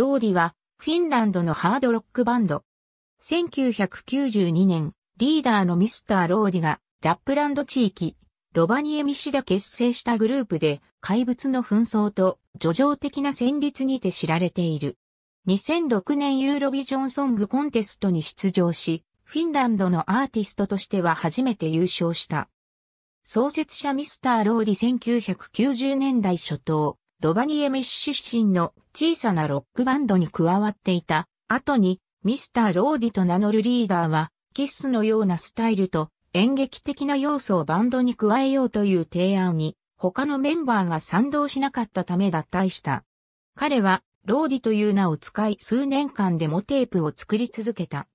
ローディはフィンランドのハードロックバンド。1992年、リーダーのミスター・ローディがラップランド地域、ロバニエミシダ結成したグループで怪物の紛争と叙情的な旋律にて知られている。2006年ユーロビジョンソングコンテストに出場し、フィンランドのアーティストとしては初めて優勝した。創設者ミスター・ローディ1990年代初頭、ロバニエミシ出身の小さなロックバンドに加わっていた後にミスターローディと名乗るリーダーはキッスのようなスタイルと演劇的な要素をバンドに加えようという提案に他のメンバーが賛同しなかったため脱退した。彼はローディという名を使い数年間でもテープを作り続けた。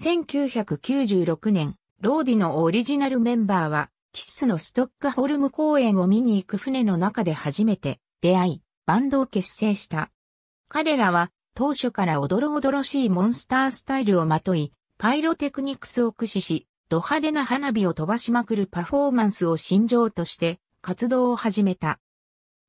1996年、ローディのオリジナルメンバーは、キッスのストックホルム公演を見に行く船の中で初めて出会い、バンドを結成した。彼らは当初からおどろおどろしいモンスタースタイルをまとい、パイロテクニクスを駆使し、ド派手な花火を飛ばしまくるパフォーマンスを信条として活動を始めた。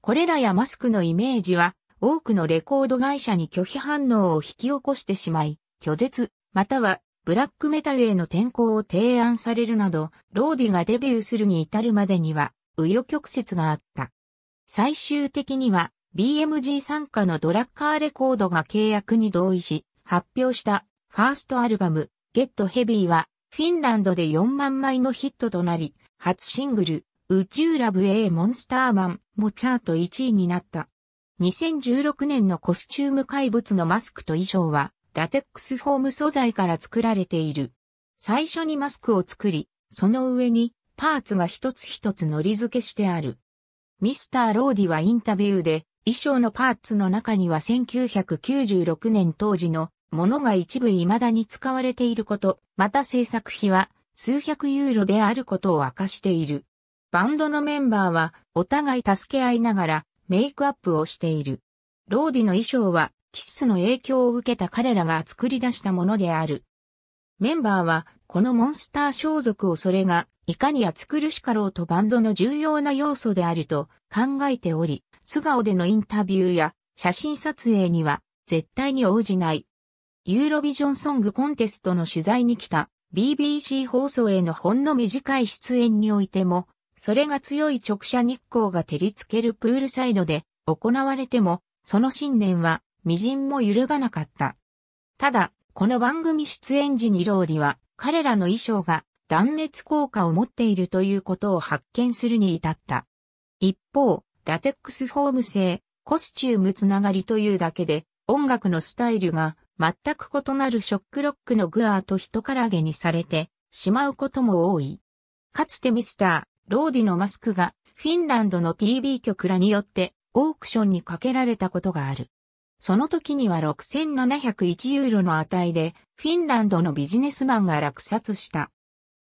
これらやマスクのイメージは多くのレコード会社に拒否反応を引き起こしてしまい、拒絶、またはブラックメタルへの転向を提案されるなど、ローディがデビューするに至るまでには、紆余曲折があった。最終的には、BMG 参加のドラッカーレコードが契約に同意し、発表したファーストアルバム、Get Heavy は、フィンランドで4万枚のヒットとなり、初シングル、宇宙ラブ A モンスターマンもチャート1位になった。2016年のコスチューム怪物のマスクと衣装は、ラテックスフォーム素材から作られている。最初にマスクを作り、その上にパーツが一つ一つのり付けしてある。ミスター・ローディはインタビューで、衣装のパーツの中には1996年当時のものが一部未だに使われていること、また制作費は数百ユーロであることを明かしている。バンドのメンバーはお互い助け合いながらメイクアップをしている。ローディの衣装はキッスの影響を受けた彼らが作り出したものである。メンバーはこのモンスター装束をそれがいかにや作るしかろうとバンドの重要な要素であると考えており、素顔でのインタビューや写真撮影には絶対に応じない。ユーロビジョンソングコンテストの取材に来た BBC 放送へのほんの短い出演においても、それが強い直射日光が照りつけるプールサイドで行われても、その信念は微塵も揺るがなかった。ただ、この番組出演時にローディは彼らの衣装が断熱効果を持っているということを発見するに至った。一方、ラテックスフォーム製、コスチュームつながりというだけで、音楽のスタイルが全く異なるショックロックのグアーと人からげにされてしまうことも多い。かつてミスター、ローディのマスクがフィンランドの TV 局らによってオークションにかけられたことがある。その時には6701ユーロの値でフィンランドのビジネスマンが落札した。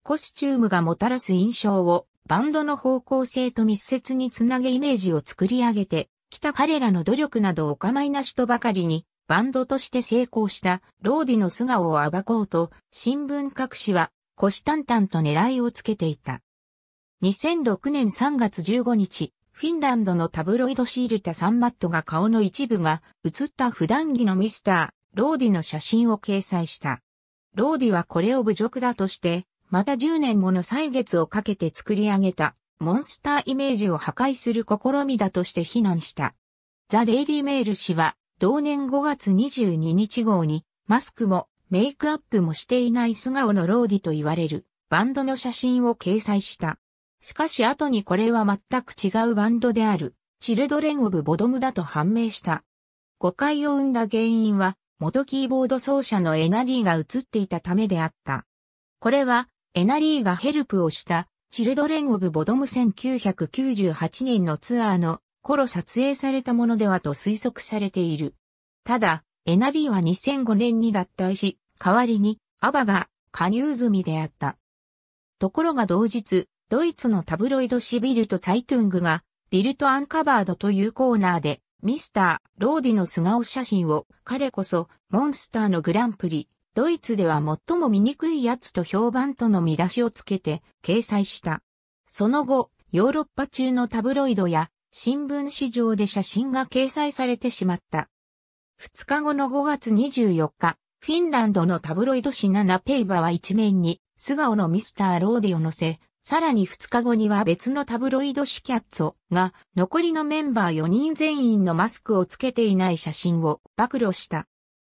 コスチュームがもたらす印象をバンドの方向性と密接につなげイメージを作り上げて、きた彼らの努力などお構いなしとばかりに、バンドとして成功したローディの素顔を暴こうと、新聞各紙は腰淡々と狙いをつけていた。2006年3月15日、フィンランドのタブロイドシールタサンマットが顔の一部が映った普段着のミスター、ローディの写真を掲載した。ローディはこれを侮辱だとして、また10年もの歳月をかけて作り上げたモンスターイメージを破壊する試みだとして非難した。ザ・デイリー・メール氏は同年5月22日号にマスクもメイクアップもしていない素顔のローディと言われるバンドの写真を掲載した。しかし後にこれは全く違うバンドであるチルドレン・オブ・ボドムだと判明した。誤解を生んだ原因は元キーボード奏者のエナリーが映っていたためであった。これはエナリーがヘルプをしたチルドレン・オブ・ボドム1998年のツアーの頃撮影されたものではと推測されている。ただ、エナリーは2005年に脱退し、代わりにアバが加入済みであった。ところが同日、ドイツのタブロイド紙ビルト・ザイトゥングが、ビルト・アンカバードというコーナーで、ミスター・ローディの素顔写真を、彼こそ、モンスターのグランプリ、ドイツでは最も醜いやつと評判との見出しをつけて掲載した。その後、ヨーロッパ中のタブロイドや新聞市場で写真が掲載されてしまった。2日後の5月24日、フィンランドのタブロイド紙7ペイバは一面に素顔のミスターローディを載せ、さらに2日後には別のタブロイド紙キャッツォが残りのメンバー4人全員のマスクをつけていない写真を暴露した。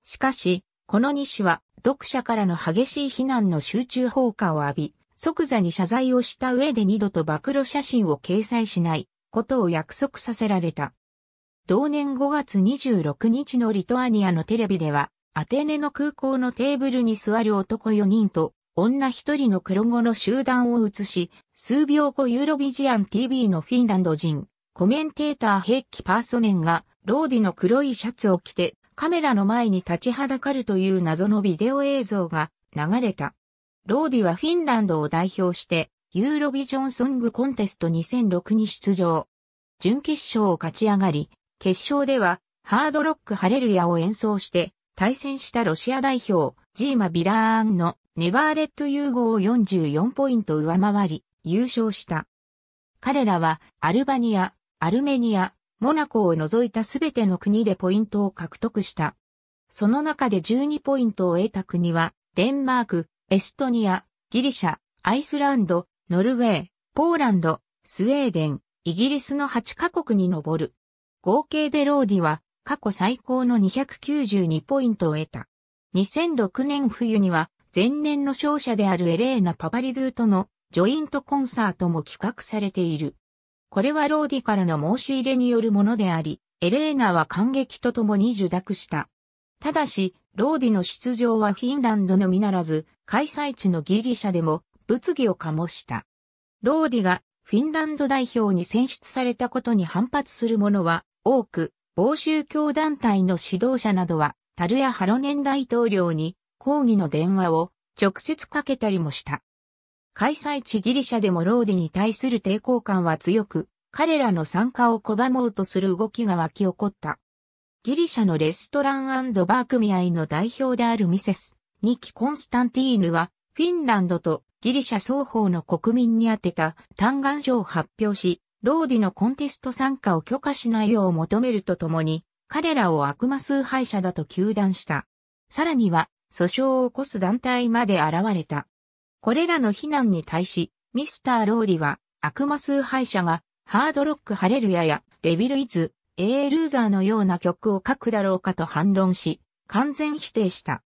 しかし、この2紙は読者からの激しい非難の集中砲火を浴び、即座に謝罪をした上で二度と暴露写真を掲載しないことを約束させられた。同年5月26日のリトアニアのテレビでは、アテネの空港のテーブルに座る男4人と女1人の黒子の集団を映し、数秒後ユーロビジアン TV のフィンランド人、コメンテーターヘッキ・パーソネンが、ローディの黒いシャツを着てカメラの前に立ちはだかるという謎のビデオ映像が流れた。ローディはフィンランドを代表して、ユーロビジョンソングコンテスト2006に出場。準決勝を勝ち上がり、決勝では、ハードロックハレルヤを演奏して、対戦したロシア代表、ジーマ・ビラーンのネバーレット融合を44ポイント上回り、優勝した。彼らは、アルバニア、アルメニア、モナコを除いたすべての国でポイントを獲得した。その中で12ポイントを得た国は、デンマーク、エストニア、ギリシャ、アイスランド、ノルウェー、ポーランド、スウェーデン、イギリスの8カ国に上る。合計でローディは過去最高の292ポイントを得た。2006年冬には前年の勝者であるエレーナ・パパリズーとのジョイントコンサートも企画されている。これはローディからの申し入れによるものであり、エレーナは感激とともに受諾した。ただし、ローディの出場はフィンランドのみならず、開催地のギリシャでも物議を醸した。ローディがフィンランド代表に選出されたことに反発する者は多く、欧州教団体の指導者などは、タルヤ・ハロネン大統領に抗議の電話を直接かけたりもした。開催地ギリシャでもローディに対する抵抗感は強く、彼らの参加を拒もうとする動きが湧き起こった。ギリシャのレストランバー組合の代表であるミセス、ニキ・コンスタンティーヌは、フィンランドとギリシャ双方の国民に宛てた嘆願書を発表し、ローディのコンテスト参加を許可しないよう求めるとともに、彼らを悪魔崇拝者だと糾弾した。さらには、訴訟を起こす団体まで現れた。これらの非難に対し、ミスター・ローリは、悪魔崇拝者が、ハードロック・ハレルヤや、デビル・イズ、エー・ルーザーのような曲を書くだろうかと反論し、完全否定した。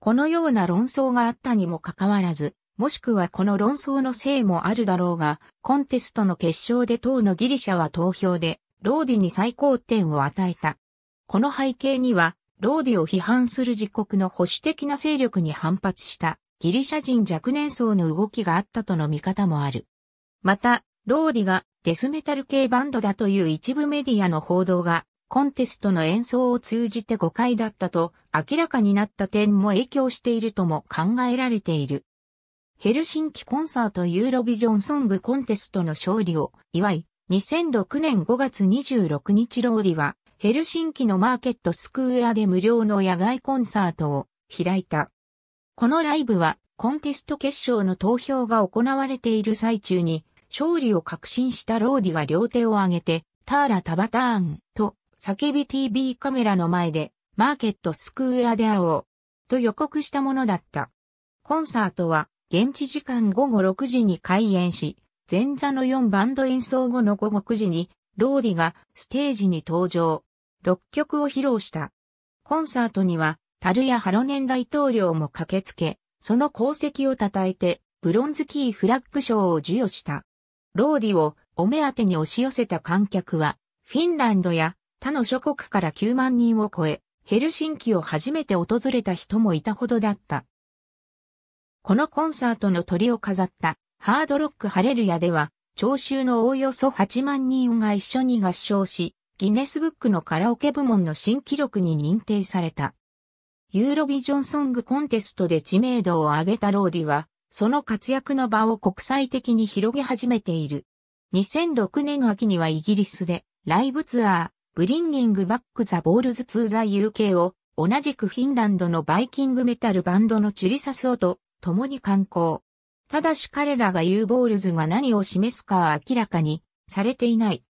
このような論争があったにもかかわらず、もしくはこの論争のせいもあるだろうが、コンテストの決勝で当のギリシャは投票で、ローディに最高点を与えた。この背景には、ローディを批判する自国の保守的な勢力に反発したギリシャ人若年層の動きがあったとの見方もある。また、ローディがデスメタル系バンドだという一部メディアの報道がコンテストの演奏を通じて誤解だったと明らかになった点も影響しているとも考えられている。ヘルシンキコンサートユーロビジョンソングコンテストの勝利を祝い、2006年5月26日ローディはヘルシンキのマーケットスクエアで無料の野外コンサートを開いた。このライブはコンテスト決勝の投票が行われている最中に勝利を確信したローディが両手を挙げてターラタバターンと叫び TV カメラの前でマーケットスクエアで会おうと予告したものだった。コンサートは現地時間午後6時に開演し、前座の4バンド演奏後の午後9時にローディがステージに登場、6曲を披露した。コンサートには春やハロネン大統領も駆けつけ、その功績を称えて、ブロンズキーフラッグ賞を授与した。ローディをお目当てに押し寄せた観客は、フィンランドや他の諸国から9万人を超え、ヘルシンキを初めて訪れた人もいたほどだった。このコンサートの鳥を飾ったハードロックハレルヤでは、聴衆のおおよそ8万人が一緒に合唱し、ギネスブックのカラオケ部門の新記録に認定された。ユーロビジョンソングコンテストで知名度を上げたローディは、その活躍の場を国際的に広げ始めている。2006年秋にはイギリスで、ライブツアー、ブリンギングバックザボールズツーザ UK を、同じくフィンランドのバイキングメタルバンドのチュリサスオと共に観光。ただし彼らが言うボールズが何を示すかは明らかにされていない。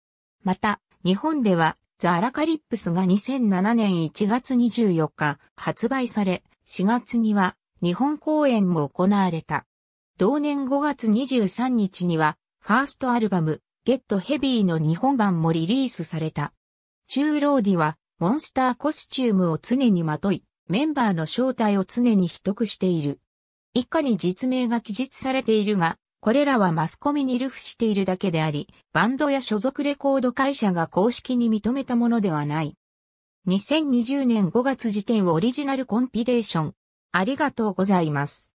また、日本ではザ・アラカリップスが2007年1月24日発売され、4月には日本公演も行われた。同年5月23日には、ファーストアルバム、ゲットヘビーの日本版もリリースされた。中ローディは、モンスターコスチュームを常にまとい、メンバーの正体を常に秘匿している。以下に実名が記述されているが、これらはマスコミに流布しているだけであり、バンドや所属レコード会社が公式に認めたものではない。2020年5月時点オリジナルコンピレーション。ありがとうございます。